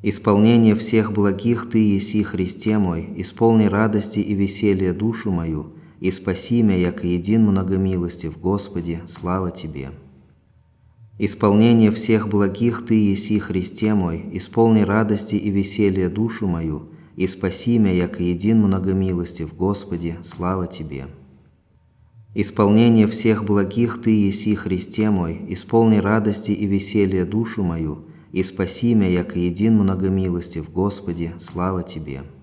Исполнение всех благих Ты еси, Христе мой, исполни радости и веселья душу мою, и спаси меня, як един в Господе, слава Тебе. Исполнение всех благих Ты еси, Христе мой, исполни радости и веселья душу мою, и спаси меня, як един в Господе, слава Тебе. Исполнение всех благих Ты еси, Христе мой, исполни радости и веселья душу мою, и спаси мя, яко един в Господи, слава Тебе».